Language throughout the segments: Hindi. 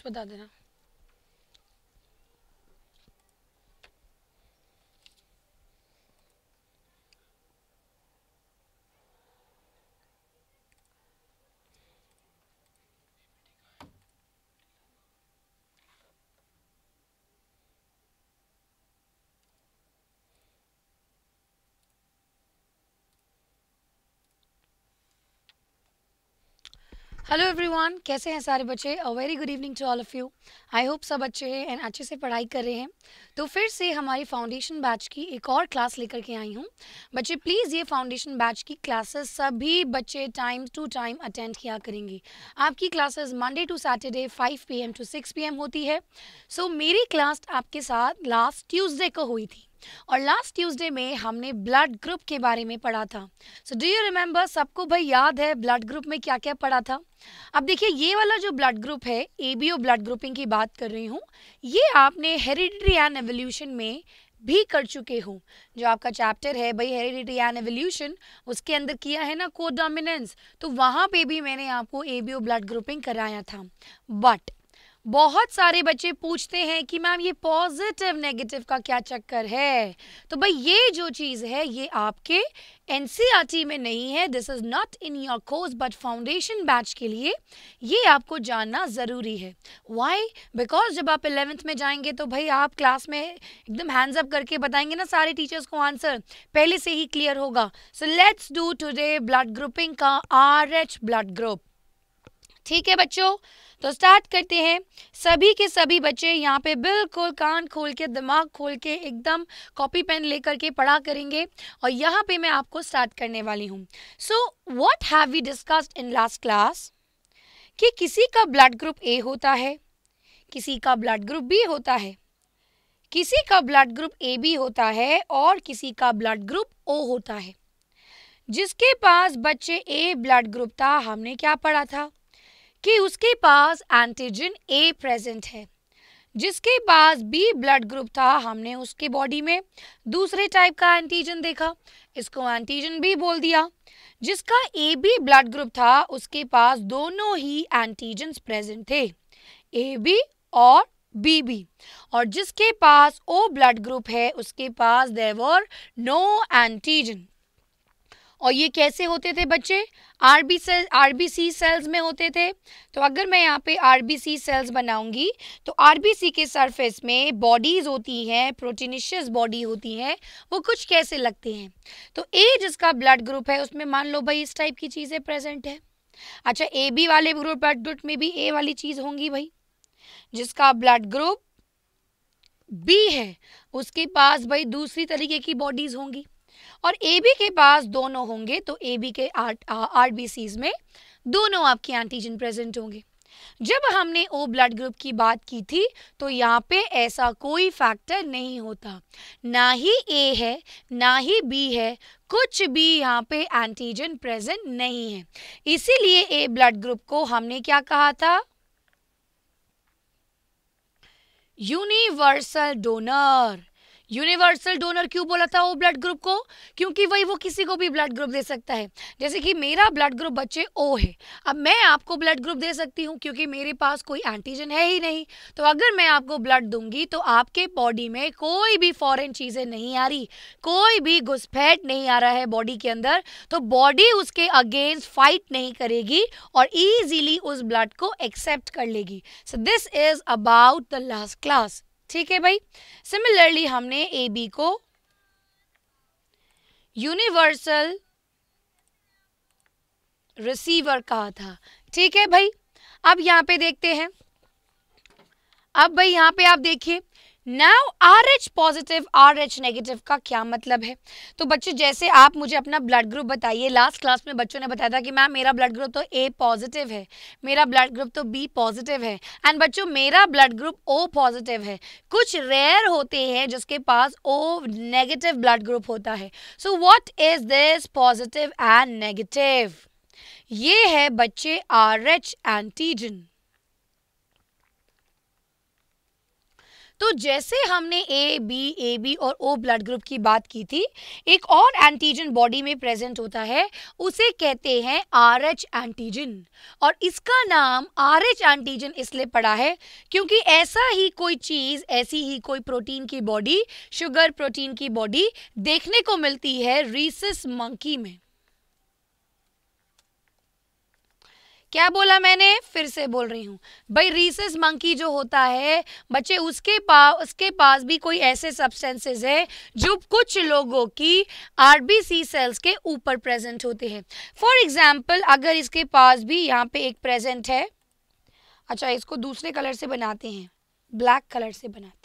कुछ बता देना हेलो एवरीवन कैसे हैं सारे बच्चे a very good evening to all of you I hope सब अच्छे हैं एंड अच्छे से पढ़ाई कर रहे हैं तो फिर से हमारी फाउंडेशन बैच की एक और क्लास लेकर के आई हूँ बच्चे प्लीज़ ये फाउंडेशन बैच की क्लासेस सभी बच्चे टाइम टू टाइम अटेंड किया करेंगे आपकी classes Monday to Saturday five P to six P होती है सो so, मेरी क्लास आपके साथ लास्ट ट्यूज़डे को हुई थी और लास्ट ट्यूसडे में हमने ब्लड ग्रुप के बारे में पढ़ा था सो डू यू रिमेंबर सबको भाई याद है ब्लड ग्रुप में क्या क्या पढ़ा था अब देखिए ये वाला जो ब्लड ग्रुप है A B O blood grouping की बात कर रही हूँ ये आपने हेरिडरी एंड एवोल्यूशन में भी कर चुके हो जो आपका चैप्टर है भाई हेरिडिटी एंड एवोल्यूशन उसके अंदर किया है ना को तो वहाँ पे भी मैंने आपको A B O blood grouping कराया था बट बहुत सारे बच्चे पूछते हैं कि मैम ये पॉजिटिव नेगेटिव का क्या चक्कर है तो भाई ये जो चीज़ है ये आपके एन e में नहीं है this is not in your course but foundation batch के लिए ये आपको जानना ज़रूरी है वाई बिकॉज जब आप इलेवेंथ में जाएंगे तो भाई आप क्लास में एकदम हैंड्स अप करके बताएंगे ना सारे टीचर्स को आंसर पहले से ही क्लियर होगा so let's do today blood grouping का आर एच ब्लड ग्रुप ठीक है बच्चों तो स्टार्ट करते हैं सभी के सभी बच्चे यहाँ पे बिल्कुल कान खोल के दिमाग खोल के एकदम कॉपी पेन लेकर के पढ़ा करेंगे और यहाँ पे मैं आपको स्टार्ट करने वाली हूँ so what have we discussed in last class कि किसी का ब्लड ग्रुप ए होता है किसी का ब्लड ग्रुप बी होता है किसी का ब्लड ग्रुप ए बी होता है और किसी का ब्लड ग्रुप ओ होता है जिसके पास बच्चे ए ब्लड ग्रुप था हमने क्या पढ़ा था कि उसके पास एंटीजन ए प्रेजेंट है जिसके पास बी ब्लड ग्रुप था हमने उसके बॉडी में दूसरे टाइप का एंटीजन देखा इसको एंटीजन बी बोल दिया जिसका ए बी ब्लड ग्रुप था उसके पास दोनों ही एंटीजन प्रेजेंट थे ए बी और बी बी और जिसके पास ओ ब्लड ग्रुप है उसके पास देवर नो एंटीजन और ये कैसे होते थे बच्चे R B cell R B C cells में होते थे तो अगर मैं यहाँ पे आर बी सी सेल्स बनाऊंगी तो आर बी सी के सरफेस में बॉडीज होती हैं प्रोटीनिशियस बॉडी होती हैं वो कुछ कैसे लगते हैं तो ए जिसका ब्लड ग्रुप है उसमें मान लो भाई इस टाइप की चीज़ें प्रेजेंट है अच्छा ए बी वाले ग्रुप ब्लड ग्रुप में भी ए वाली चीज़ होंगी भाई जिसका ब्लड ग्रुप बी है उसके पास भाई दूसरी तरीके की बॉडीज होंगी और ए बी के पास दोनों होंगे तो ए बी के आर बी सीज में दोनों आपके एंटीजन प्रेजेंट होंगे जब हमने ओ ब्लड ग्रुप की बात की थी तो यहाँ पे ऐसा कोई फैक्टर नहीं होता ना ही ए है ना ही बी है कुछ भी यहाँ पे एंटीजन प्रेजेंट नहीं है इसीलिए ए ब्लड ग्रुप को हमने क्या कहा था यूनिवर्सल डोनर यूनिवर्सल डोनर क्यों बोला था वो ब्लड ग्रुप को क्योंकि वही वो किसी को भी ब्लड ग्रुप दे सकता है जैसे कि मेरा ब्लड ग्रुप बच्चे ओ है अब मैं आपको ब्लड ग्रुप दे सकती हूँ क्योंकि मेरे पास कोई एंटीजन है ही नहीं तो अगर मैं आपको ब्लड दूंगी तो आपके बॉडी में कोई भी फॉरेन चीज़ें नहीं आ रही कोई भी घुसपैठ नहीं आ रहा है बॉडी के अंदर तो बॉडी उसके अगेंस्ट फाइट नहीं करेगी और ईजिली उस ब्लड को एक्सेप्ट कर लेगी so this is about the last class ठीक है भाई सिमिलरली हमने ए बी को यूनिवर्सल रिसीवर कहा था ठीक है भाई अब यहां पे देखते हैं अब भाई यहां पे आप देखिए now R H positive R H negative का क्या मतलब है तो बच्चों जैसे आप मुझे अपना ब्लड ग्रुप बताइए लास्ट क्लास में बच्चों ने बताया था कि मैम मेरा ब्लड ग्रुप तो ए पॉजिटिव है मेरा ब्लड ग्रुप तो बी पॉजिटिव है एंड बच्चों मेरा ब्लड ग्रुप ओ पॉजिटिव है कुछ रेयर होते हैं जिसके पास ओ नेगेटिव ब्लड ग्रुप होता है so what is this positive and negative ये है बच्चे आर एच एंटीजन तो जैसे हमने ए बी ए बी और ओ ब्लड ग्रुप की बात की थी एक और एंटीजन बॉडी में प्रेजेंट होता है उसे कहते हैं आर एच एंटीजन और इसका नाम आर एच एंटीजन इसलिए पड़ा है क्योंकि ऐसा ही कोई चीज़ ऐसी ही कोई प्रोटीन की बॉडी शुगर प्रोटीन की बॉडी देखने को मिलती है रीसिस मंकी में क्या बोला मैंने फिर से बोल रही हूँ भाई रीसेस मंकी जो होता है बच्चे उसके पास उसके पास भी कोई ऐसे सब्सटेंसेस है जो कुछ लोगों की आरबीसी सेल्स के ऊपर प्रेजेंट होते हैं फॉर एग्जाम्पल अगर इसके पास भी यहाँ पे एक प्रेजेंट है अच्छा इसको दूसरे कलर से बनाते हैं ब्लैक कलर से बनाते हैं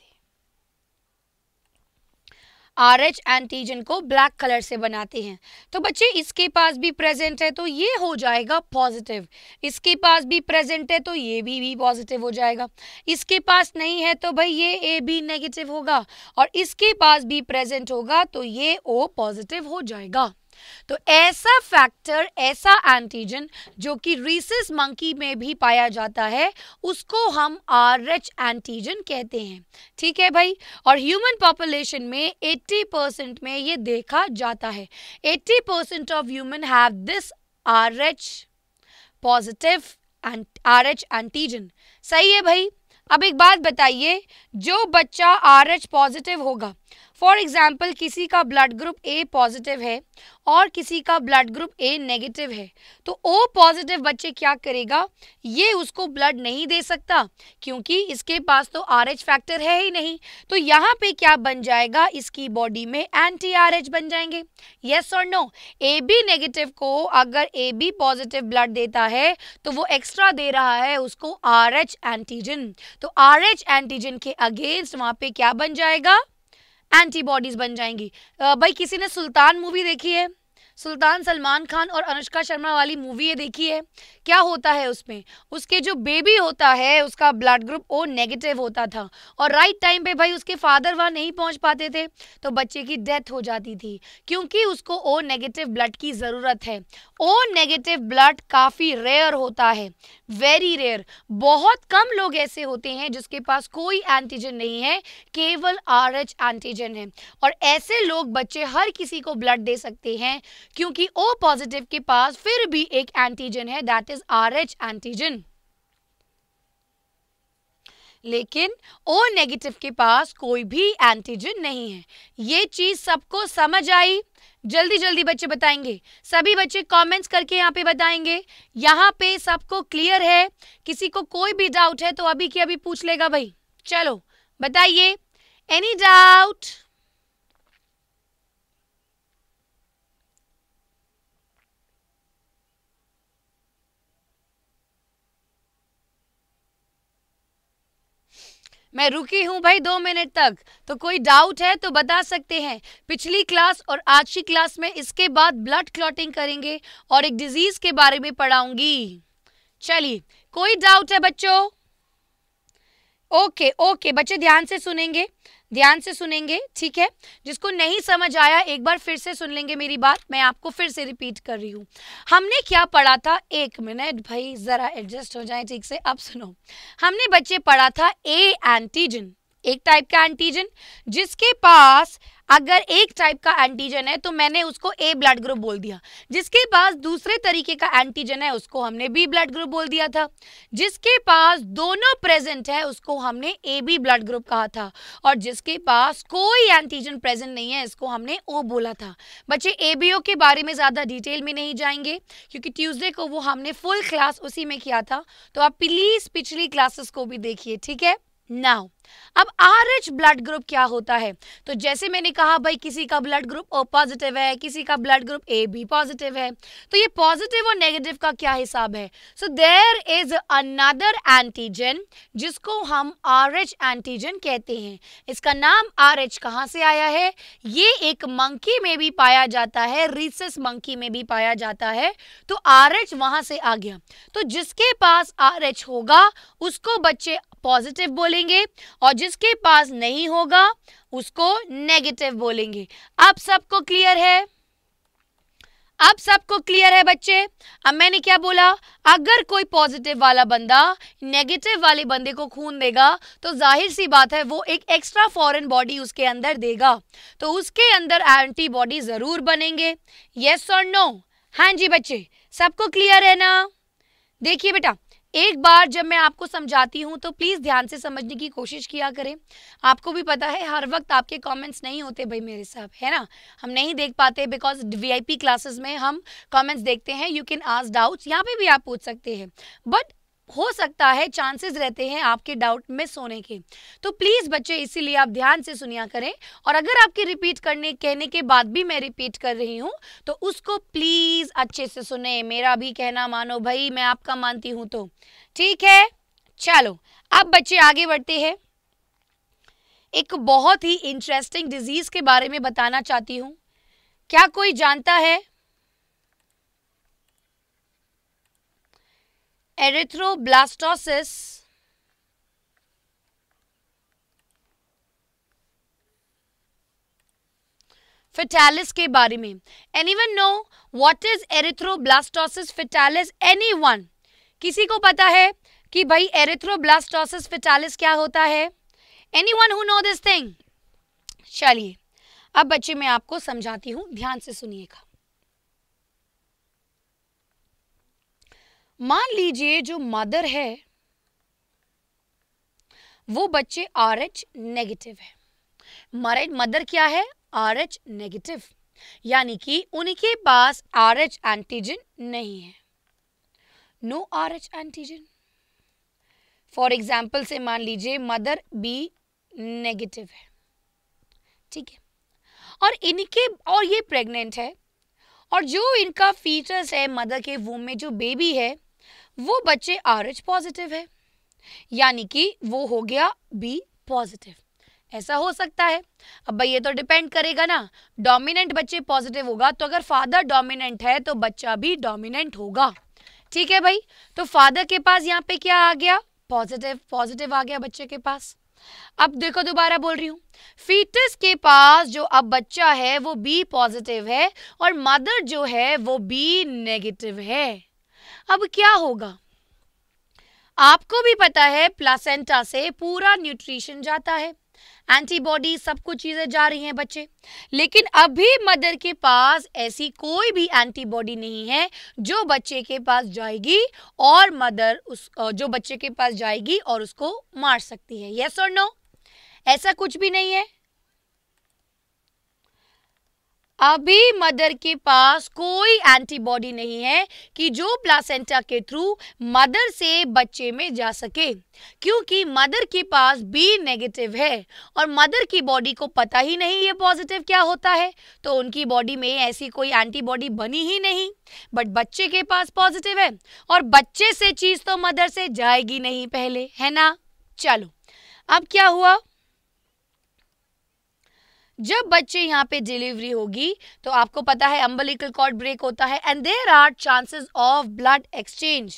आर एच एंटीजन को ब्लैक कलर से बनाते हैं तो बच्चे इसके पास भी प्रेजेंट है तो ये हो जाएगा पॉजिटिव इसके पास भी प्रेजेंट है तो ये भी भी पॉजिटिव हो जाएगा इसके पास नहीं है तो भाई ये ए बी नेगेटिव होगा और इसके पास भी प्रेजेंट होगा तो ये ओ पॉजिटिव हो जाएगा तो ऐसा फैक्टर ऐसा एंटीजन जो कि रीसिस मंकी में भी पाया जाता है उसको हम आर एच एंटीजन कहते हैं ठीक है भाई और ह्यूमन पॉपुलेशन में 80 परसेंट में ये देखा जाता है 80 percent of human have this R H positive R H antigen सही है भाई अब एक बात बताइए जो बच्चा आर एच पॉजिटिव होगा फॉर एग्ज़ाम्पल किसी का ब्लड ग्रुप ए पॉजिटिव है और किसी का ब्लड ग्रुप ए नेगेटिव है तो ओ पॉजिटिव बच्चे क्या करेगा ये उसको ब्लड नहीं दे सकता क्योंकि इसके पास तो आर एच फैक्टर है ही नहीं तो यहाँ पे क्या बन जाएगा इसकी बॉडी में एंटी आर एच बन जाएंगे येस और नो ए बी नेगेटिव को अगर ए बी पॉजिटिव ब्लड देता है तो वो एक्स्ट्रा दे रहा है उसको आर एच एंटीजन तो आर एच एंटीजन के अगेंस्ट वहाँ पे क्या बन जाएगा एंटीबॉडीज बन जाएंगी भाई किसी ने सुल्तान मूवी देखी है सुल्तान सलमान खान और अनुष्का शर्मा वाली मूवी ये देखी है क्या होता है उसमें उसके जो बेबी होता है उसका ब्लड ग्रुप ओ नेगेटिव होता था और राइट टाइम पे भाई उसके फादर वहाँ नहीं पहुँच पाते थे तो बच्चे की डेथ हो जाती थी क्योंकि उसको ओ नेगेटिव ब्लड की ज़रूरत है ओ नेगेटिव ब्लड काफ़ी रेयर होता है वेरी रेयर बहुत कम लोग ऐसे होते हैं जिसके पास कोई एंटीजन नहीं है केवल आर एच एंटीजन है और ऐसे लोग बच्चे हर किसी को ब्लड दे सकते हैं क्योंकि ओ पॉजिटिव के पास फिर भी एक एंटीजन है that is R H antigen लेकिन ओ नेगेटिव के पास कोई भी एंटीजन नहीं है ये चीज़ सबको समझ आई जल्दी जल्दी बच्चे बताएंगे सभी बच्चे कमेंट्स करके यहाँ पे बताएंगे यहाँ पे सबको क्लियर है किसी को कोई भी डाउट है तो अभी की अभी पूछ लेगा भाई चलो बताइए एनी डाउट मैं रुकी हूँ भाई दो मिनट तक तो कोई डाउट है तो बता सकते हैं पिछली क्लास और आज की क्लास में इसके बाद ब्लड क्लॉटिंग करेंगे और एक डिजीज के बारे में पढ़ाऊंगी चलिए कोई डाउट है बच्चों ओके ओके बच्चे ध्यान से सुनेंगे ध्यान से सुनेंगे ठीक है जिसको नहीं समझ आया एक बार फिर से सुन लेंगे मेरी बात मैं आपको फिर से रिपीट कर रही हूँ हमने क्या पढ़ा था एक मिनट भाई ज़रा एडजस्ट हो जाए ठीक से अब सुनो हमने बच्चे पढ़ा था ए एंटीजन एक टाइप का एंटीजन जिसके पास अगर एक टाइप का एंटीजन है तो मैंने उसको ए ब्लड ग्रुप बोल दिया जिसके पास दूसरे तरीके का एंटीजन है उसको हमने बी ब्लड ग्रुप बोल दिया था जिसके पास दोनों प्रेजेंट है उसको हमने ए बी ब्लड ग्रुप कहा था और जिसके पास कोई एंटीजन प्रेजेंट नहीं है इसको हमने ओ बोला था बच्चे ए बी ओ के बारे में ज़्यादा डिटेल में नहीं जाएंगे क्योंकि ट्यूजडे को वो हमने फुल क्लास उसी में किया था तो आप प्लीज़ पिछली क्लासेस को भी देखिए ठीक है नाउ अब आर एच ब्लड ग्रुप क्या होता है तो जैसे मैंने कहा भाई किसी का ब्लड ग्रुप ओ पॉजिटिव है किसी का blood group A B positive है तो ये पॉजिटिव और नेगेटिव का क्या हिसाब है so there is another antigen जिसको हम आर एच एंटीजन कहते हैं इसका नाम आर एच कहाँ से आया है ये एक मंकी में भी पाया जाता है रिसेस मंकी में भी पाया जाता है तो आर एच वहां से आ गया तो जिसके पास आर एच होगा उसको बच्चे पॉजिटिव बोलेंगे और जिसके पास नहीं होगा उसको नेगेटिव बोलेंगे अब सबको क्लियर है अब सबको क्लियर है बच्चे अब मैंने क्या बोला अगर कोई पॉजिटिव वाला बंदा नेगेटिव वाले बंदे को खून देगा तो जाहिर सी बात है वो एक एक्स्ट्रा फॉरेन बॉडी उसके अंदर देगा तो उसके अंदर एंटीबॉडी जरूर बनेंगे यस और नो हाँ जी बच्चे सबको क्लियर है ना देखिए बेटा एक बार जब मैं आपको समझाती हूँ तो प्लीज़ ध्यान से समझने की कोशिश किया करें आपको भी पता है हर वक्त आपके कमेंट्स नहीं होते भाई मेरे साहब है ना हम नहीं देख पाते बिकॉज वीआईपी क्लासेस में हम कमेंट्स देखते हैं यू कैन आस्क डाउट्स यहाँ पे भी आप पूछ सकते हैं बट हो सकता है चांसेस रहते हैं आपके डाउट मिस होने के तो प्लीज़ बच्चे इसीलिए आप ध्यान से सुनिया करें और अगर आपके रिपीट करने कहने के बाद भी मैं रिपीट कर रही हूं तो उसको प्लीज़ अच्छे से सुने मेरा भी कहना मानो भाई मैं आपका मानती हूं तो ठीक है चलो अब बच्चे आगे बढ़ते हैं एक बहुत ही इंटरेस्टिंग डिजीज के बारे में बताना चाहती हूँ क्या कोई जानता है erythroblastosis फिटालिस के बारे में anyone know what is erythroblastosis fetalis anyone किसी को पता है कि भाई एरिथ्रोब्लास्टोसिस फिटालिस क्या होता है anyone who know this thing चलिए अब बच्चे मैं आपको समझाती हूँ ध्यान से सुनिएगा मान लीजिए जो मदर है वो बच्चे आर एच नेगेटिव है मदर क्या है आर एच नेगेटिव यानी कि उनके पास आर एच एंटीजन नहीं है no R H antigen for example से मान लीजिए मदर बी नेगेटिव है ठीक है और इनके और ये प्रेग्नेंट है और जो इनका फीचर्स है मदर के वूम में जो बेबी है वो बच्चे आर एच पॉजिटिव है यानी कि वो हो गया बी पॉजिटिव ऐसा हो सकता है अब भाई ये तो डिपेंड करेगा ना डोमिनेंट बच्चे पॉजिटिव होगा तो अगर फादर डोमिनेंट है तो बच्चा भी डोमिनेंट होगा ठीक है भाई तो फादर के पास यहाँ पे क्या आ गया पॉजिटिव पॉजिटिव आ गया बच्चे के पास अब देखो दोबारा बोल रही हूँ फीटस के पास जो अब बच्चा है वो बी पॉजिटिव है और मदर जो है वो बी नेगेटिव है अब क्या होगा आपको भी पता है प्लासेंटा से पूरा न्यूट्रिशन जाता है एंटीबॉडी सब कुछ चीज़ें जा रही हैं बच्चे लेकिन अभी मदर के पास ऐसी कोई भी एंटीबॉडी नहीं है जो बच्चे के पास जाएगी और मदर उस जो बच्चे के पास जाएगी और उसको मार सकती है यस और नो ऐसा कुछ भी नहीं है अभी मदर के पास कोई एंटीबॉडी नहीं है कि जो प्लासेंटा के थ्रू मदर से बच्चे में जा सके क्योंकि मदर के पास बी नेगेटिव है और मदर की बॉडी को पता ही नहीं ये पॉजिटिव क्या होता है तो उनकी बॉडी में ऐसी कोई एंटीबॉडी बनी ही नहीं बट बच्चे के पास पॉजिटिव है और बच्चे से चीज़ तो मदर से जाएगी नहीं पहले है ना चलो अब क्या हुआ जब बच्चे यहाँ पे डिलीवरी होगी तो आपको पता है अम्बलिकल कॉर्ड ब्रेक होता है and there are chances of blood exchange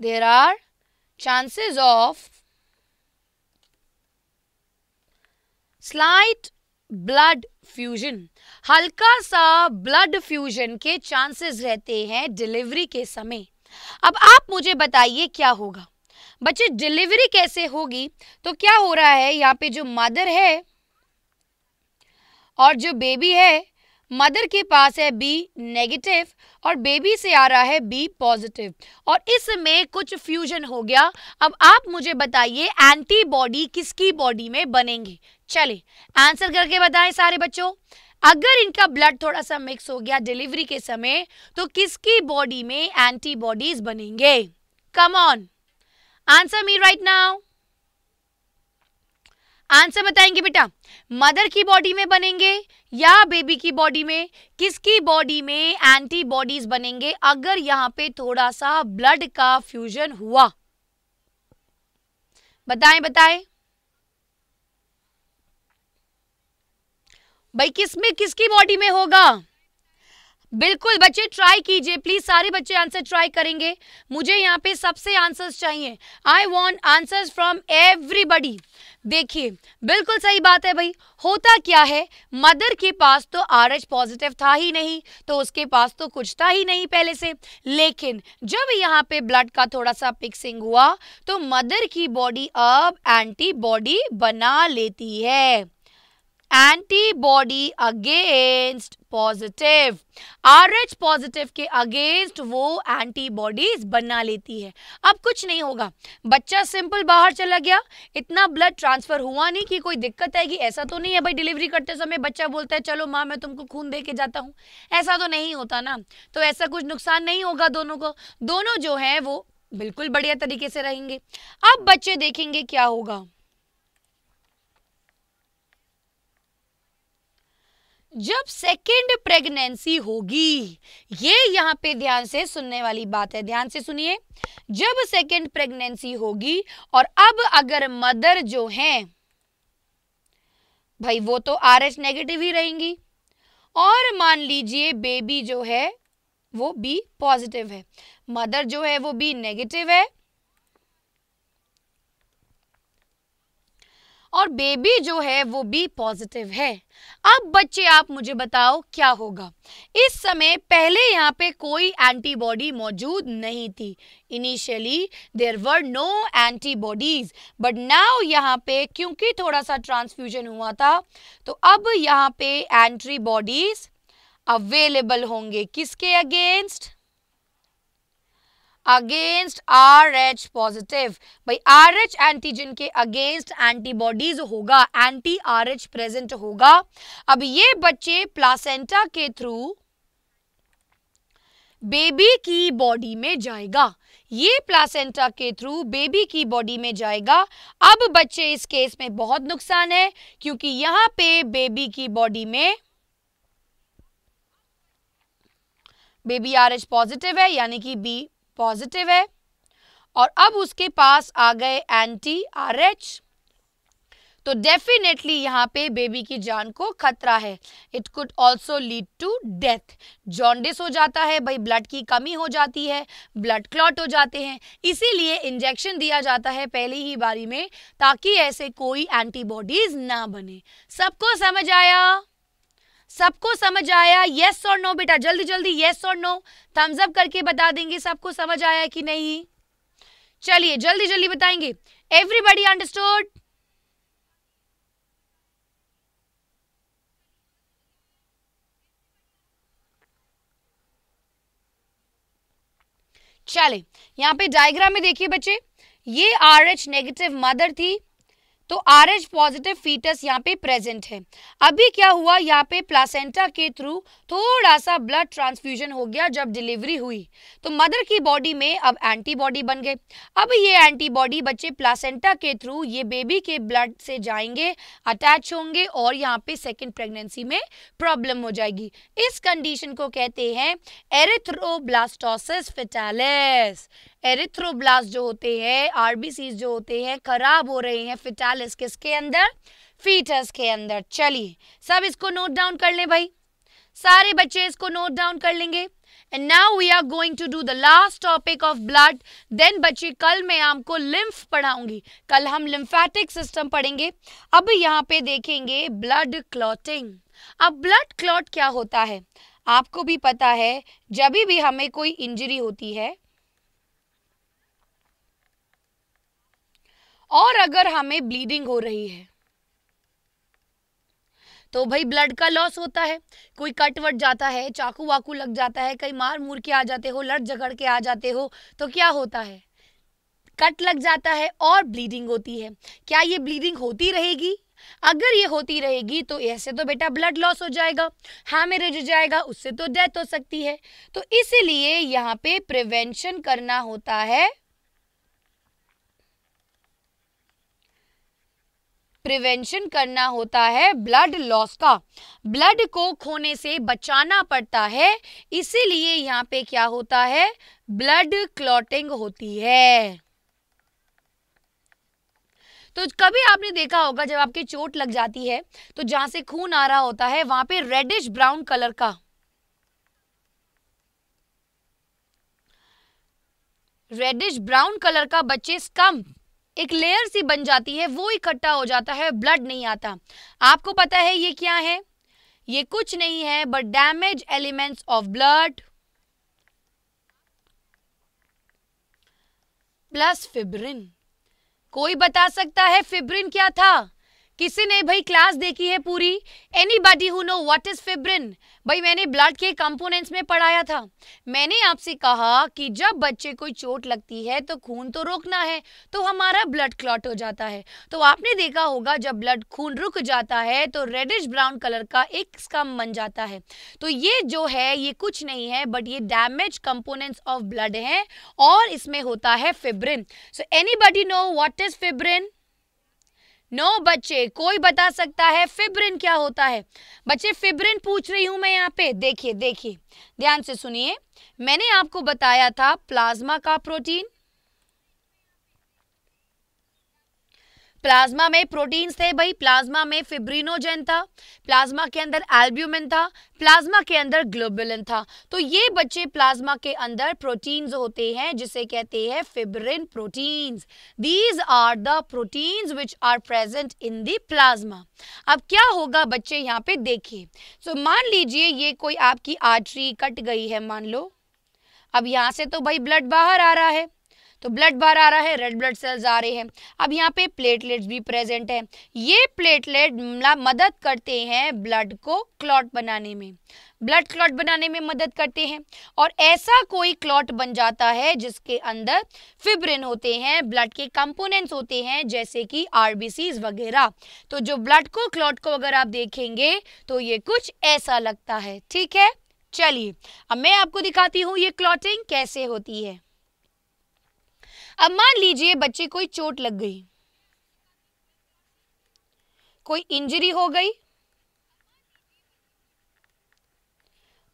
there are chances of slight blood fusion हल्का सा ब्लड फ्यूजन के चांसेस रहते हैं डिलीवरी के समय अब आप मुझे बताइए क्या होगा बच्चे डिलीवरी कैसे होगी तो क्या हो रहा है यहाँ पे जो मदर है और जो बेबी है मदर के पास है बी नेगेटिव और बेबी से आ रहा है बी पॉजिटिव और इसमें कुछ फ्यूजन हो गया अब आप मुझे बताइए एंटीबॉडी किसकी बॉडी में बनेंगे चले आंसर करके बताएं सारे बच्चों अगर इनका ब्लड थोड़ा सा मिक्स हो गया डिलीवरी के समय तो किसकी बॉडी में एंटीबॉडीज बनेंगे come on answer me right now answer बताएंगे बेटा मदर की बॉडी में बनेंगे या बेबी की बॉडी में किसकी बॉडी में एंटीबॉडीज बनेंगे अगर यहां पे थोड़ा सा ब्लड का फ्यूजन हुआ बताएं बताएं भाई किसमें किसकी बॉडी में होगा बिल्कुल बच्चे ट्राई कीजिए प्लीज सारे बच्चे आंसर ट्राई करेंगे मुझे यहाँ पे सबसे आंसर्स चाहिए I want answers from everybody देखिए बिल्कुल सही बात है भाई होता क्या है मदर के पास तो आर एच पॉजिटिव था ही नहीं तो उसके पास तो कुछ था ही नहीं पहले से लेकिन जब यहाँ पे ब्लड का थोड़ा सा पिक्सिंग हुआ तो मदर की बॉडी अब एंटीबॉडी बना लेती है antibody against positive R H positive के अगेंस्ट वो एंटीबॉडीज बना लेती है अब कुछ नहीं होगा बच्चा सिंपल बाहर चला गया इतना ब्लड ट्रांसफर हुआ नहीं कि कोई दिक्कत आएगी ऐसा तो नहीं है भाई डिलीवरी करते समय बच्चा बोलता है चलो माँ मैं तुमको खून दे के जाता हूँ ऐसा तो नहीं होता ना तो ऐसा कुछ नुकसान नहीं होगा दोनों को दोनों जो है वो बिल्कुल बढ़िया तरीके से रहेंगे अब बच्चे देखेंगे क्या होगा जब सेकेंड प्रेगनेंसी होगी ये यहाँ पे ध्यान से सुनने वाली बात है ध्यान से सुनिए जब सेकेंड प्रेगनेंसी होगी और अब अगर मदर जो है भाई वो तो आर एच नेगेटिव ही रहेंगी और मान लीजिए बेबी जो है वो बी पॉजिटिव है मदर जो है वो बी नेगेटिव है और बेबी जो है वो बी पॉजिटिव है अब बच्चे आप मुझे बताओ क्या होगा इस समय पहले यहाँ पे कोई एंटीबॉडी मौजूद नहीं थी initially there were no antibodies but now यहाँ पे क्योंकि थोड़ा सा ट्रांसफ्यूजन हुआ था तो अब यहाँ पे एंटीबॉडीज अवेलेबल होंगे किसके against against R H positive भाई आर एच एंटीजन के अगेंस्ट एंटीबॉडीज होगा एंटी आर एच प्रेजेंट होगा अब ये बच्चे प्लासेंटा के थ्रू बेबी की बॉडी में जाएगा ये प्लासेंटा के थ्रू बेबी की बॉडी में जाएगा अब बच्चे इस केस में बहुत नुकसान है क्योंकि यहां पे बेबी की बॉडी में बेबी आर एच पॉजिटिव है यानी कि बी पॉजिटिव है और अब उसके पास आ गए एंटी आर एच तो डेफिनेटली यहाँ पे बेबी की जान को खतरा है it could also lead to death jaundice हो जाता है भाई ब्लड की कमी हो जाती है ब्लड क्लॉट हो जाते हैं इसीलिए इंजेक्शन दिया जाता है पहली ही बारी में ताकि ऐसे कोई एंटीबॉडीज ना बने सबको समझ आया सबको समझ आया यस और नो बेटा जल्दी जल्दी यस और नो थम्स अप करके बता देंगे सबको समझ आया कि नहीं चलिए जल्दी जल्दी बताएंगे एवरीबडी अंडरस्टूड चले यहाँ पे डायग्राम में देखिए बच्चे ये आर एच नेगेटिव मदर थी तो आर एच पॉजिटिव फीटस यहाँ पे प्रेजेंट है अभी क्या हुआ यहाँ पे प्लासेंटा के थ्रू थोड़ा सा ब्लड ट्रांसफ्यूजन हो गया जब डिलीवरी हुई तो मदर की बॉडी में अब एंटीबॉडी बन गए अब ये एंटीबॉडी बच्चे प्लासेंटा के थ्रू ये बेबी के ब्लड से जाएंगे अटैच होंगे और यहाँ पे सेकेंड प्रेगनेंसी में प्रॉब्लम हो जाएगी इस कंडीशन को कहते हैं एरेथ्रोब्लास्टोसिस फिटालिस एरिथ्रोब्लास्ट जो होते हैं आरबीसी जो होते हैं खराब हो रहे हैं फिटालिस किसके अंदर फीटस के अंदर चलिए सब इसको नोट डाउन कर लें भाई सारे बच्चे इसको नोट डाउन कर लेंगे and now we are going to do the last topic of blood then बच्चे कल मैं आपको लिम्फ पढ़ाऊंगी कल हम लिम्फेटिक सिस्टम पढ़ेंगे अब यहाँ पे देखेंगे ब्लड क्लॉटिंग अब ब्लड क्लॉट क्या होता है आपको भी पता है जब भी हमें कोई इंजरी होती है और अगर हमें ब्लीडिंग हो रही है तो भाई ब्लड का लॉस होता है कोई कट वट जाता है चाकू वाकू लग जाता है कई मार मूर के आ जाते हो लड़ झगड़ के आ जाते हो तो क्या होता है कट लग जाता है और ब्लीडिंग होती है क्या ये ब्लीडिंग होती रहेगी अगर ये होती रहेगी तो ऐसे तो बेटा ब्लड लॉस हो जाएगा हैमरेज हाँ, हो जाएगा उससे तो डेथ हो सकती है तो इसलिए यहाँ पे प्रिवेंशन करना होता है प्रिवेंशन करना होता है ब्लड लॉस का ब्लड को खोने से बचाना पड़ता है इसीलिए यहाँ पे क्या होता है ब्लड क्लॉटिंग होती है तो कभी आपने देखा होगा जब आपकी चोट लग जाती है तो जहां से खून आ रहा होता है वहां पे रेडिश ब्राउन कलर का रेडिश ब्राउन कलर का बच्चे स्कम्प एक लेयर सी बन जाती है वो इकट्ठा हो जाता है ब्लड नहीं आता आपको पता है ये क्या है ये कुछ नहीं है but damage elements of blood plus fibrin कोई बता सकता है फिब्रिन क्या था किसी ने भाई क्लास देखी है पूरी anybody who know what is fibrin भाई मैंने ब्लड के कंपोनेंट्स में पढ़ाया था मैंने आपसे कहा कि जब बच्चे कोई चोट लगती है तो खून तो रोकना है तो हमारा ब्लड क्लॉट हो जाता है तो आपने देखा होगा जब ब्लड खून रुक जाता है तो रेडिश ब्राउन कलर का एक स्कम बन जाता है तो ये जो है ये कुछ नहीं है बट ये डैमेज कंपोनेंट्स ऑफ ब्लड है और इसमें होता है fibrin so anybody know what is fibrin no बच्चे कोई बता सकता है फिब्रिन क्या होता है बच्चे फिब्रिन पूछ रही हूँ मैं यहाँ पे देखिए देखिए ध्यान से सुनिए मैंने आपको बताया था प्लाज्मा का प्रोटीन प्लाज्मा में प्रोटीन्स थे भाई प्लाज्मा में फिब्रिनोजेन था प्लाज्मा के अंदर एल्ब्यूमिन था प्लाज्मा के अंदर ग्लोबुलिन था तो ये बच्चे प्लाज्मा के अंदर प्रोटीन्स होते हैं जिसे कहते हैं fibrin proteins these are the proteins which are present in the plasma अब क्या होगा बच्चे यहाँ पे देखिए सो so, मान लीजिए ये कोई आपकी आर्टरी कट गई है मान लो अब यहाँ से तो भाई ब्लड बाहर आ रहा है तो ब्लड बाहर आ रहा है रेड ब्लड सेल्स आ रहे हैं अब यहाँ पे प्लेटलेट्स भी प्रेजेंट है ये प्लेटलेट मदद करते हैं ब्लड को क्लॉट बनाने में ब्लड क्लॉट बनाने में मदद करते हैं और ऐसा कोई क्लॉट बन जाता है जिसके अंदर फिब्रिन होते हैं ब्लड के कंपोनेंट्स होते हैं जैसे कि आरबीसीज वगैरह तो जो ब्लड को क्लॉट को अगर आप देखेंगे तो ये कुछ ऐसा लगता है ठीक है चलिए अब मैं आपको दिखाती हूँ ये क्लॉटिंग कैसे होती है अब मान लीजिए बच्चे कोई चोट लग गई कोई इंजरी हो गई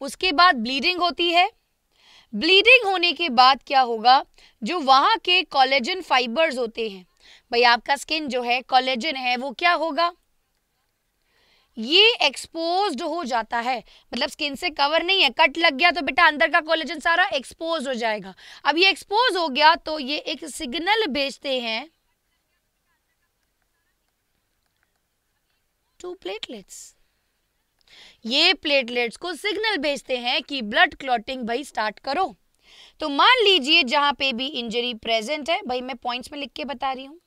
उसके बाद ब्लीडिंग होती है ब्लीडिंग होने के बाद क्या होगा जो वहां के कॉलेजन फाइबर्स होते हैं भाई आपका स्किन जो है कॉलेजन है वो क्या होगा ये एक्सपोज हो जाता है मतलब स्किन से कवर नहीं है कट लग गया तो बेटा अंदर का कोलेजन सारा एक्सपोज हो जाएगा अब ये एक्सपोज हो गया तो ये एक सिग्नल भेजते हैं टू प्लेटलेट्स ये प्लेटलेट्स को सिग्नल भेजते हैं कि ब्लड क्लॉटिंग भाई स्टार्ट करो तो मान लीजिए जहां पे भी इंजरी प्रेजेंट है भाई मैं पॉइंट्स में लिख के बता रही हूं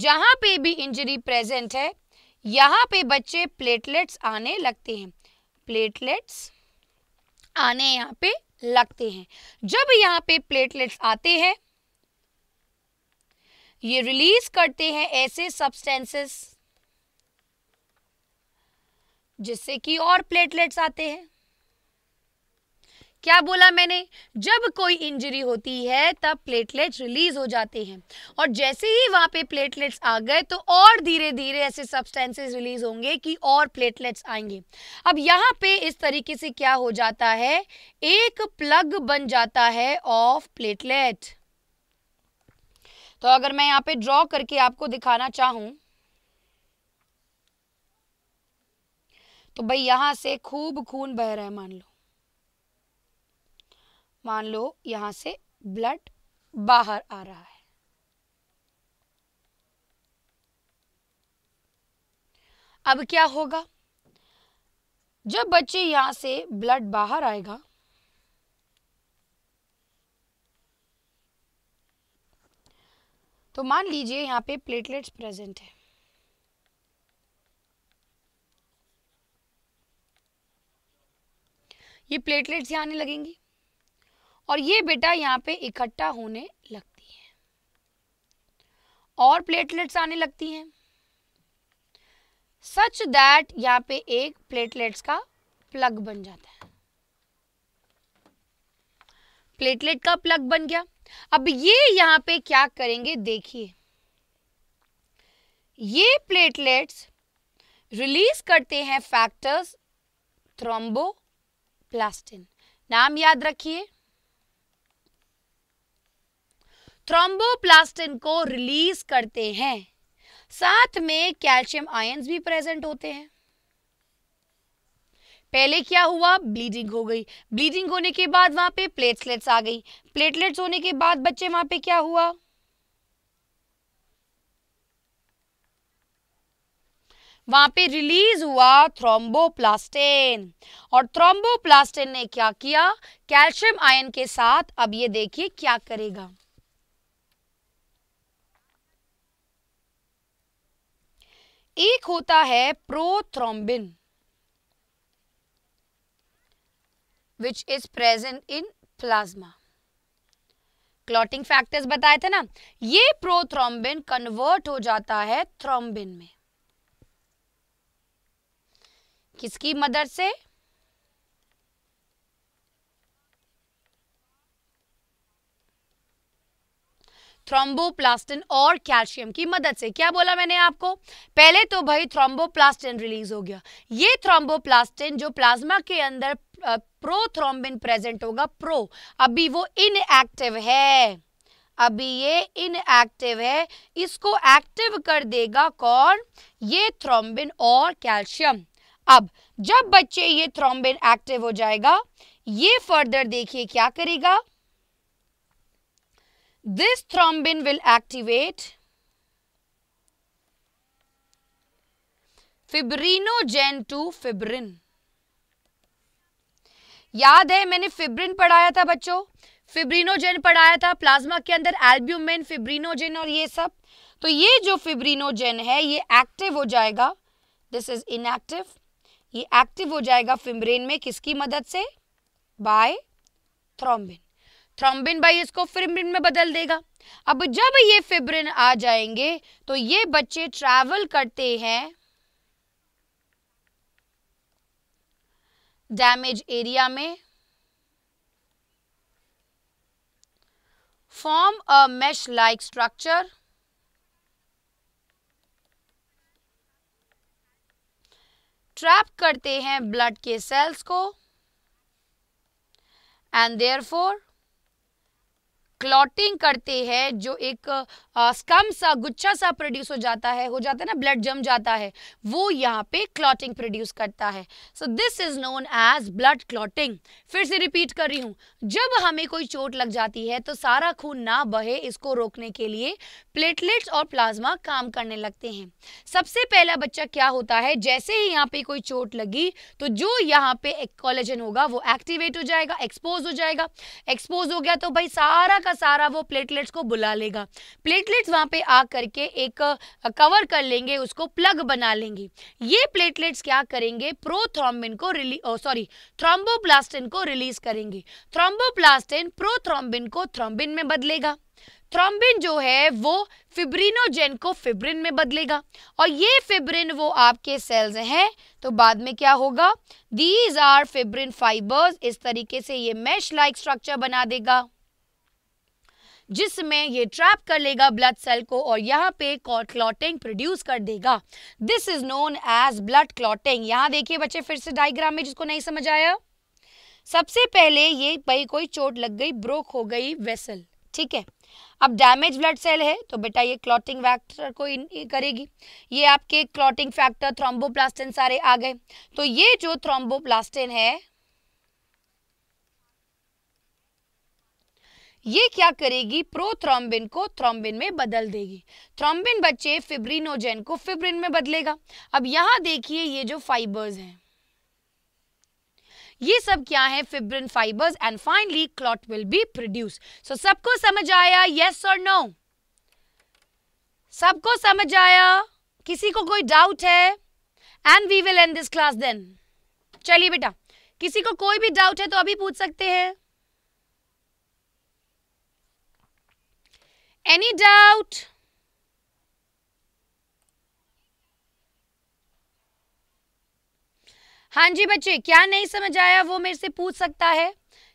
जहाँ पे भी इंजरी प्रेजेंट है यहाँ पे बच्चे प्लेटलेट्स आने लगते हैं प्लेटलेट्स आने यहाँ पे लगते हैं जब यहाँ पे प्लेटलेट्स आते हैं ये रिलीज करते हैं ऐसे सब्सटेंसेस जिससे कि और प्लेटलेट्स आते हैं क्या बोला मैंने जब कोई इंजरी होती है तब प्लेटलेट्स रिलीज हो जाते हैं और जैसे ही वहां पे प्लेटलेट्स आ गए तो और धीरे धीरे ऐसे सब्सटेंसेस रिलीज होंगे कि और प्लेटलेट्स आएंगे अब यहाँ पे इस तरीके से क्या हो जाता है एक प्लग बन जाता है ऑफ प्लेटलेट तो अगर मैं यहाँ पे ड्रॉ करके आपको दिखाना चाहूं तो भाई यहां से खूब खून बह रहा है मान लो मान लो यहां से ब्लड बाहर आ रहा है अब क्या होगा जब बच्चे यहां से ब्लड बाहर आएगा तो मान लीजिए यहां पे प्लेटलेट्स प्रेजेंट है ये प्लेटलेट्स यहां आने लगेंगी और ये बेटा यहाँ पे इकट्ठा होने लगती है और प्लेटलेट्स आने लगती हैं सच दैट यहाँ पे एक प्लेटलेट्स का प्लग बन जाता है प्लेटलेट का प्लग बन गया अब ये यहाँ पे क्या करेंगे देखिए ये प्लेटलेट्स रिलीज करते हैं फैक्टर्स थ्रोम्बोप्लास्टिन नाम याद रखिए थ्रोम्बोप्लास्टिन को रिलीज करते हैं साथ में कैल्शियम आयंस भी प्रेजेंट होते हैं पहले क्या हुआ ब्लीडिंग हो गई ब्लीडिंग होने के बाद वहां पे प्लेटलेट्स आ गई प्लेटलेट्स होने के बाद बच्चे वहां पे क्या हुआ वहां पे रिलीज हुआ थ्रोम्बोप्लास्टिन और थ्रोम्बोप्लास्टिन ने क्या किया कैल्शियम आयन के साथ अब ये देखिए क्या करेगा एक होता है prothrombin which is present in plasma clotting factors बताए थे ना ये प्रोथ्रोम्बिन कन्वर्ट हो जाता है थ्रोम्बिन में किसकी मदद से थ्रोम्बोप्लास्टिन और कैल्शियम की मदद से क्या बोला मैंने आपको पहले तो भाई थ्रोम्बोप्लास्टिन रिलीज हो गया ये थ्रोम्बोप्लास्टिन जो प्लाज्मा के अंदर प्रो थ्रोम्बिन प्रेजेंट होगा प्रो अभी वो इनएक्टिव है अभी ये इनएक्टिव है इसको एक्टिव कर देगा कौन ये थ्रोम्बिन और कैल्शियम अब जब बच्चे ये थ्रोम्बिन एक्टिव हो जाएगा ये फर्दर देखिए क्या करेगा This thrombin will activate fibrinogen to fibrin याद है मैंने फिब्रिन पढ़ाया था बच्चों फिब्रिनोजेन पढ़ाया था प्लाज्मा के अंदर एल्ब्यूमेन फिब्रिनोजेन और ये सब तो ये जो फिब्रिनोजेन है ये एक्टिव हो जाएगा दिस इज इनएक्टिव ये एक्टिव हो जाएगा फिब्रेन में किसकी मदद से बाय थ्रोम्बिन थ्रोम्बिन भाई इसको फिब्रिन में बदल देगा अब जब ये फिब्रिन आ जाएंगे तो ये बच्चे ट्रैवल करते हैं डैमेज एरिया में form a mesh like structure trap करते हैं ब्लड के सेल्स को एंड देयरफॉर क्लॉटिंग करते हैं जो एक स्कम सा गुच्छा सा प्रोड्यूस हो जाता है हो जाता है ना ब्लड जम जाता है वो यहाँ पे क्लॉटिंग प्रोड्यूस करता है so this is known as blood clotting फिर से रिपीट कर रही हूँ जब हमें कोई चोट लग जाती है तो सारा खून ना बहे इसको रोकने के लिए प्लेटलेट्स और प्लाज्मा काम करने लगते हैं सबसे पहला बच्चा क्या होता है जैसे ही यहाँ पे कोई चोट लगी तो जो यहाँ पे कॉलेजन होगा वो एक्टिवेट हो जाएगा एक्सपोज हो जाएगा एक्सपोज हो गया तो भाई सारा का सारा वो प्लेटलेट्स को बुला लेगा प्लेटलेट्स वहाँ पे आ करके एक कवर कर लेंगे उसको प्लग बना लेंगे ये प्लेटलेट्स क्या करेंगे प्रोथ्रॉम्बिन को रिली सॉरी थ्रोम्बोप्लास्टिन को रिलीज करेंगे थ्रॉम्बोप्लास्टिन प्रोथ्रॉम्बिन को थ्रोम्बिन में बदलेगा थ्रोम्बिन जो है वो फिब्रिनोजेन को फिब्रिन में बदलेगा और ये फिब्रिन वो आपके सेल्स हैं तो बाद में क्या होगा दीज आर फिब्रिन फाइबर्स इस तरीके से ये मैश लाइक स्ट्रक्चर बना देगा जिसमें ये ट्रैप कर लेगा ब्लड सेल को और यहाँ पे क्लॉटिंग प्रोड्यूस कर देगा this is known as blood clotting यहाँ देखिए बच्चे फिर से डायग्राम में जिसको नहीं समझ आया सबसे पहले ये भाई कोई चोट लग गई ब्रोक हो गई वेसल ठीक है अब डैमेज ब्लड सेल है तो बेटा ये क्लॉटिंग फैक्टर को इन, करेगी ये आपके क्लॉटिंग फैक्टर थ्रोम्बोप्लास्टिन सारे आ गए तो ये जो थ्रोम्बोप्लास्टिन है ये क्या करेगी प्रोथ्रोम्बिन को थ्रोम्बिन में बदल देगी थ्रोम्बिन बच्चे फिब्रिनोजेन को फिब्रिन में बदलेगा अब यहां देखिए ये जो फाइबर्स हैं ये सब क्या है fibrin fibres and finally clot will be produce सो सबको समझ आया यस और नो सबको समझ आया किसी को कोई डाउट है and we will end this class then चलिए बेटा किसी को कोई भी डाउट है तो अभी पूछ सकते हैं Any doubt? हाँ जी बच्चे क्या नहीं समझ आया वो मेरे से पूछ सकता है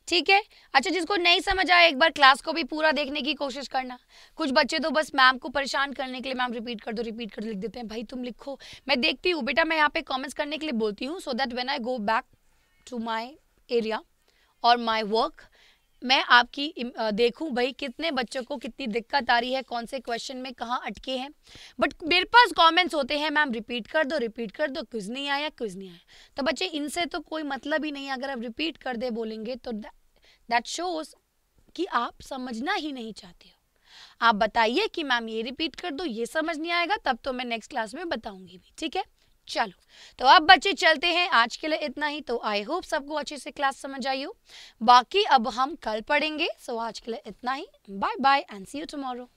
ठीक है अच्छा जिसको नहीं समझ आया एक बार क्लास को भी पूरा देखने की कोशिश करना कुछ बच्चे तो बस मैम को परेशान करने के लिए मैम रिपीट कर दो रिपीट कर दो लिख देते हैं भाई तुम लिखो मैं देखती हूँ बेटा मैं यहाँ पे कमेंट्स करने के लिए बोलती हूँ so that when I go back to my area और माय वर्क मैं आपकी देखूं भाई कितने बच्चों को कितनी दिक्कत आ रही है कौन से क्वेश्चन में कहाँ अटके हैं बट मेरे पास कमेंट्स होते हैं मैम रिपीट कर दो रिपीट कर दो क्विज नहीं आया क्विज नहीं आया तो बच्चे इनसे तो कोई मतलब ही नहीं अगर आप रिपीट कर दे बोलेंगे तो दैट शोज कि आप समझना ही नहीं चाहते हो आप बताइए कि मैम ये रिपीट कर दो ये समझ नहीं आएगा तब तो मैं नेक्स्ट क्लास में बताऊंगी भी ठीक है चलो तो अब बच्चे चलते हैं आज के लिए इतना ही तो आई होप सबको अच्छे से क्लास समझ आई हो बाकी अब हम कल पढ़ेंगे सो आज के लिए इतना ही bye bye and see you tomorrow